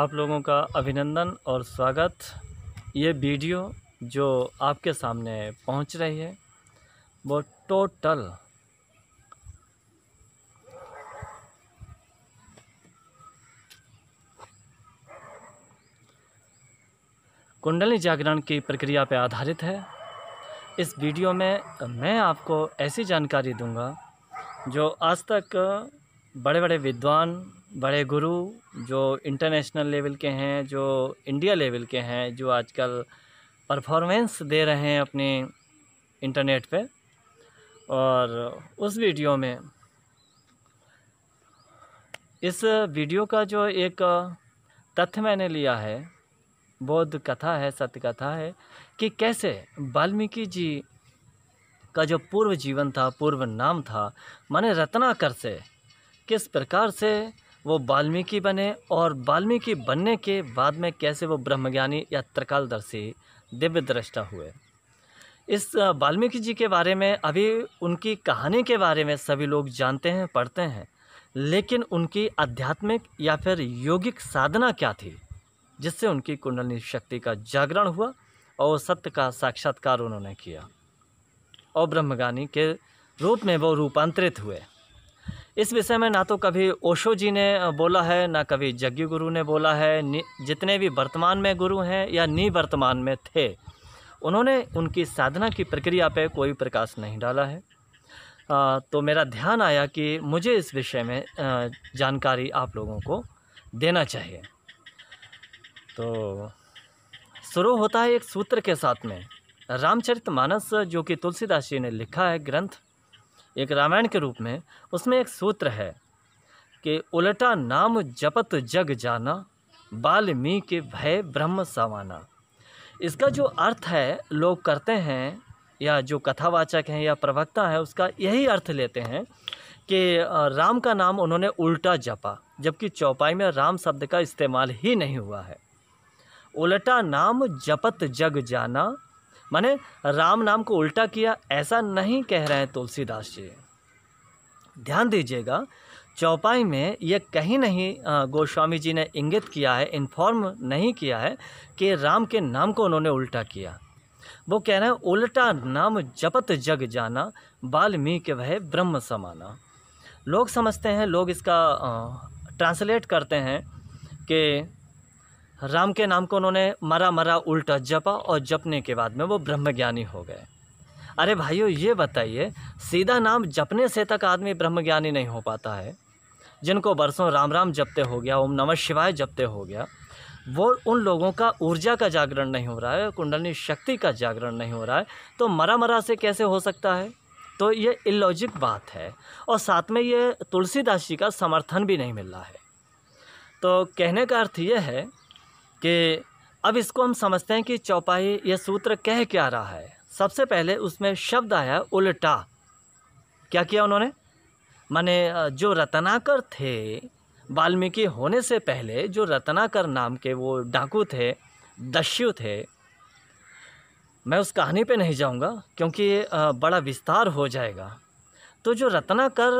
आप लोगों का अभिनंदन और स्वागत ये वीडियो जो आपके सामने पहुंच रही है वो टोटल कुंडली जागरण की प्रक्रिया पर आधारित है इस वीडियो में मैं आपको ऐसी जानकारी दूंगा जो आज तक बड़े बड़े विद्वान बड़े गुरु जो इंटरनेशनल लेवल के हैं जो इंडिया लेवल के हैं जो आजकल परफॉर्मेंस दे रहे हैं अपने इंटरनेट पे और उस वीडियो में इस वीडियो का जो एक तथ्य मैंने लिया है बौद्ध कथा है सत्य कथा है कि कैसे वाल्मीकि जी का जो पूर्व जीवन था पूर्व नाम था माने रत्नाकर से किस प्रकार से वो वाल्मीकि बने और वाल्मीकि बनने के बाद में कैसे वो ब्रह्मज्ञानी या त्रिकालदर्शी दिव्य दृष्टा हुए इस वाल्मीकि जी के बारे में अभी उनकी कहानी के बारे में सभी लोग जानते हैं पढ़ते हैं लेकिन उनकी आध्यात्मिक या फिर योगिक साधना क्या थी जिससे उनकी कुंडली शक्ति का जागरण हुआ और सत्य का साक्षात्कार उन्होंने किया और ब्रह्मज्ञानी के रूप में वो रूपांतरित हुए इस विषय में ना तो कभी ओशो जी ने बोला है ना कभी जग्गी गुरु ने बोला है जितने भी वर्तमान में गुरु हैं या निवर्तमान में थे उन्होंने उनकी साधना की प्रक्रिया पे कोई प्रकाश नहीं डाला है आ, तो मेरा ध्यान आया कि मुझे इस विषय में आ, जानकारी आप लोगों को देना चाहिए तो शुरू होता है एक सूत्र के साथ में रामचरित मानस जो कि तुलसीदास जी ने लिखा है ग्रंथ एक रामायण के रूप में उसमें एक सूत्र है कि उलटा नाम जपत जग जाना बाल्मी के भय ब्रह्म सवाना इसका जो अर्थ है लोग करते हैं या जो कथावाचक हैं या प्रवक्ता हैं उसका यही अर्थ लेते हैं कि राम का नाम उन्होंने उल्टा जपा जबकि चौपाई में राम शब्द का इस्तेमाल ही नहीं हुआ है उल्टा नाम जपत जग जाना माने राम नाम को उल्टा किया ऐसा नहीं कह रहे हैं तुलसीदास जी ध्यान दीजिएगा चौपाई में यह कहीं नहीं गोस्वामी जी ने इंगित किया है इन्फॉर्म नहीं किया है कि राम के नाम को उन्होंने उल्टा किया वो कह रहे हैं उल्टा नाम जपत जग जाना वाल्मीकि वह ब्रह्म समाना लोग समझते हैं लोग इसका ट्रांसलेट करते हैं कि राम के नाम को उन्होंने मरा मरा उल्टा जपा और जपने के बाद में वो ब्रह्मज्ञानी हो गए अरे भाइयों ये बताइए सीधा नाम जपने से तक आदमी ब्रह्मज्ञानी नहीं हो पाता है जिनको बरसों राम राम जपते हो गया ओम नमः शिवाय जपते हो गया वो उन लोगों का ऊर्जा का जागरण नहीं हो रहा है कुंडली शक्ति का जागरण नहीं हो रहा है तो मरा मरा से कैसे हो सकता है तो ये इलॉजिक बात है और साथ में ये तुलसीदास जी का समर्थन भी नहीं मिल रहा है तो कहने का अर्थ ये है कि अब इसको हम समझते हैं कि चौपाई यह सूत्र कह क्या रहा है सबसे पहले उसमें शब्द आया उल्टा क्या किया उन्होंने माने जो रत्नाकर थे वाल्मीकि होने से पहले जो रत्नाकर नाम के वो डाकू थे दस्यु थे मैं उस कहानी पे नहीं जाऊंगा क्योंकि बड़ा विस्तार हो जाएगा तो जो रत्नाकर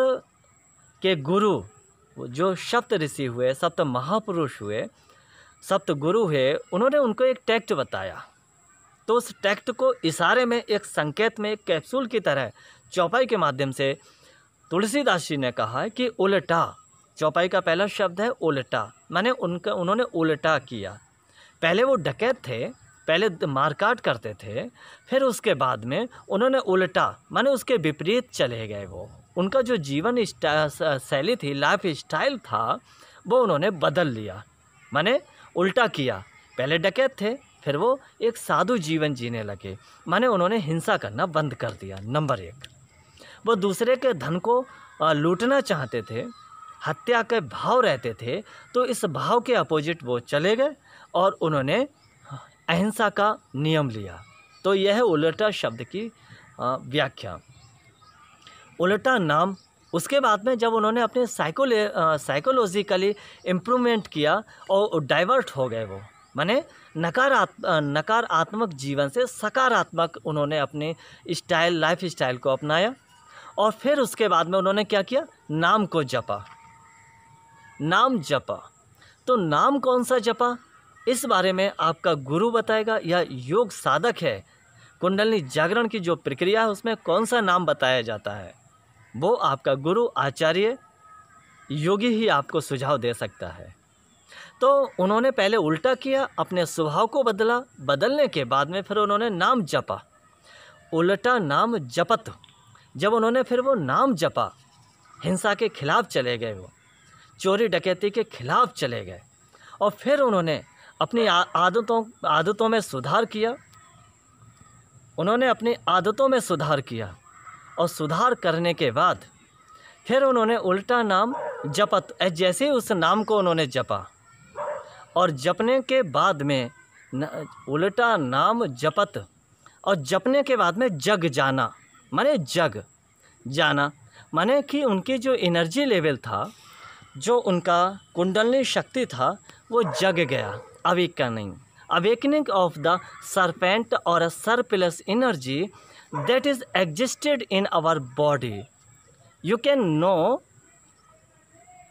के गुरु जो सप्त ऋषि हुए सप्त महापुरुष हुए सप्तगुरु है उन्होंने उनको एक टैक्ट बताया तो उस टैक्ट को इशारे में एक संकेत में एक कैप्सूल की तरह चौपाई के माध्यम से तुलसीदास जी ने कहा कि उल्टा चौपाई का पहला शब्द है उल्टा मैंने उनका उन्होंने उल्टा किया पहले वो डकैत थे पहले मारकाट करते थे फिर उसके बाद में उन्होंने उल्टा माने उसके विपरीत चले गए वो उनका जो जीवन शैली थी लाइफ स्टाइल था वो उन्होंने बदल लिया माने उल्टा किया पहले डकैत थे फिर वो एक साधु जीवन जीने लगे माने उन्होंने हिंसा करना बंद कर दिया नंबर एक वो दूसरे के धन को लूटना चाहते थे हत्या के भाव रहते थे तो इस भाव के अपोजिट वो चले गए और उन्होंने अहिंसा का नियम लिया तो यह उल्टा शब्द की व्याख्या उल्टा नाम उसके बाद में जब उन्होंने अपने साइकोले साइकोलॉजिकली इम्प्रूवमेंट किया और डाइवर्ट हो गए वो माने नकारात्म नकारात्मक जीवन से सकारात्मक उन्होंने अपने स्टाइल लाइफ स्टाइल को अपनाया और फिर उसके बाद में उन्होंने क्या किया नाम को जपा नाम जपा तो नाम कौन सा जपा इस बारे में आपका गुरु बताएगा या योग साधक है कुंडलनी जागरण की जो प्रक्रिया है उसमें कौन सा नाम बताया जाता है वो आपका गुरु आचार्य योगी ही आपको सुझाव दे सकता है तो उन्होंने पहले उल्टा किया अपने स्वभाव को बदला बदलने के बाद में फिर उन्होंने नाम जपा उल्टा नाम जपत जब उन्होंने फिर वो नाम जपा हिंसा के खिलाफ चले गए वो चोरी डकैती के खिलाफ चले गए और फिर उन्होंने अपनी आदतों आदतों में सुधार किया उन्होंने अपनी आदतों में सुधार किया और सुधार करने के बाद फिर उन्होंने उल्टा नाम जपत तो जैसे उस नाम को उन्होंने जपा और जपने के बाद में न, उल्टा नाम जपत और जपने के बाद में जग जाना माने जग जाना माने कि उनकी जो एनर्जी लेवल था जो उनका कुंडलनी शक्ति था वो जग गया awakening awakening of the serpent और surplus energy that is existed in our body you can know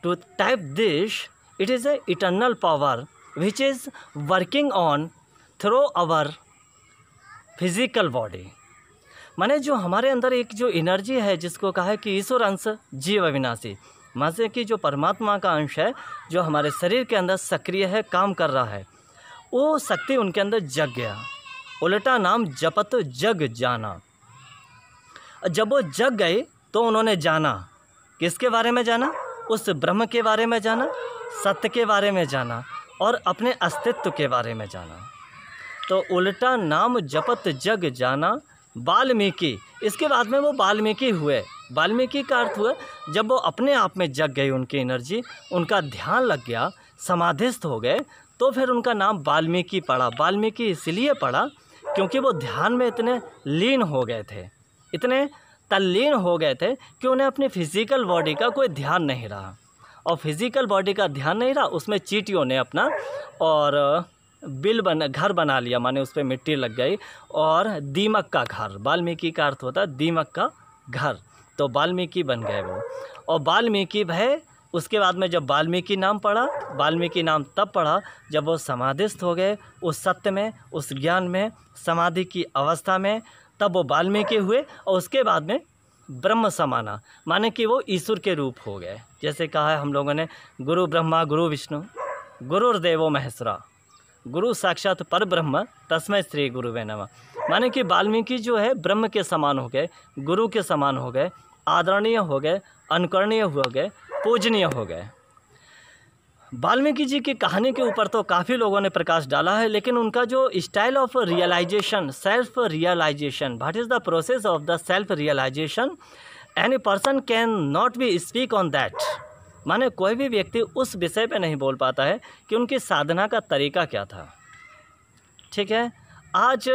to type this it is a eternal power which is working on through our physical body माने जो हमारे अंदर एक जो energy है जिसको कहा है कि ईश्वर अंश जीव अविनाशी मासे कि जो परमात्मा का अंश है जो हमारे शरीर के अंदर सक्रिय है काम कर रहा है वो शक्ति उनके अंदर जग गया उल्टा नाम जपत जग जाना और जब वो जग गए तो उन्होंने जाना किसके बारे में जाना उस ब्रह्म के बारे में जाना सत्य के बारे में जाना और अपने अस्तित्व के बारे में जाना तो उल्टा नाम जपत जग जाना वाल्मीकि इसके बाद में वो वाल्मीकि हुए वाल्मीकि का अर्थ हुआ जब वो अपने आप में जग गई उनकी एनर्जी उनका ध्यान लग गया समाधिस्थ हो गए तो फिर उनका नाम वाल्मीकि पड़ा वाल्मीकि इसलिए पड़ा क्योंकि वो ध्यान में इतने लीन हो गए थे इतने तल्लीन हो गए थे कि उन्हें अपनी फिज़िकल बॉडी का कोई ध्यान नहीं रहा और फिज़िकल बॉडी का ध्यान नहीं रहा उसमें चीटियों ने अपना और बिल बन घर बना लिया माने उस पर मिट्टी लग गई और दीमक का घर वाल्मीकि का अर्थ होता है दीमक का घर तो वाल्मीकि बन गए वो और वाल्मीकि भय उसके बाद में जब वाल्मीकि नाम पढ़ा वाल्मीकि नाम तब पढ़ा जब वो समाधिस्थ हो गए उस सत्य में उस ज्ञान में समाधि की अवस्था में तब वो वाल्मीकि हुए और उसके बाद में ब्रह्म समाना माने कि वो ईश्वर के रूप हो गए जैसे कहा है हम लोगों ने गुरु ब्रह्मा गुरु विष्णु गुरुर्देवो महेश्वरा गुरु साक्षात पर ब्रह्म तस्मय श्री गुरु नम माने कि वाल्मीकि जो है ब्रह्म के समान हो गए गुरु के समान हो गए आदरणीय हो गए अनुकरणीय हो गए पूजनीय हो गए वाल्मीकि जी की कहानी के ऊपर तो काफ़ी लोगों ने प्रकाश डाला है लेकिन उनका जो style of realisation self realisation what is the process of the self realisation any person can not be speak on that माने कोई भी व्यक्ति उस विषय पे नहीं बोल पाता है कि उनकी साधना का तरीका क्या था ठीक है आज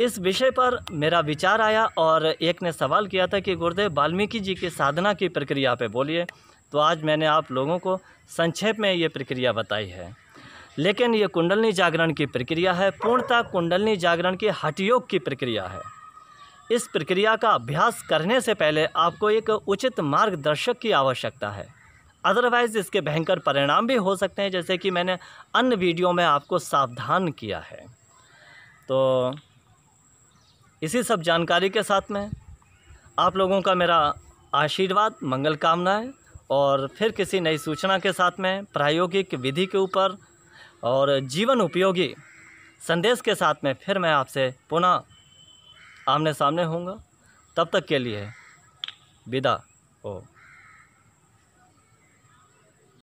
इस विषय पर मेरा विचार आया और एक ने सवाल किया था कि गुरुदेव वाल्मीकि जी की साधना की प्रक्रिया पर बोलिए तो आज मैंने आप लोगों को संक्षेप में ये प्रक्रिया बताई है लेकिन ये कुंडलनी जागरण की प्रक्रिया है पूर्णतः कुंडलनी जागरण की हटयोग की प्रक्रिया है इस प्रक्रिया का अभ्यास करने से पहले आपको एक उचित मार्गदर्शक की आवश्यकता है अदरवाइज़ इसके भयंकर परिणाम भी हो सकते हैं जैसे कि मैंने अन्य वीडियो में आपको सावधान किया है तो इसी सब जानकारी के साथ में आप लोगों का मेरा आशीर्वाद मंगल कामनाएँ और फिर किसी नई सूचना के साथ में प्रायोगिक विधि के ऊपर और जीवन उपयोगी संदेश के साथ में फिर मैं आपसे पुनः आमने सामने होऊंगा तब तक के लिए विदा ओ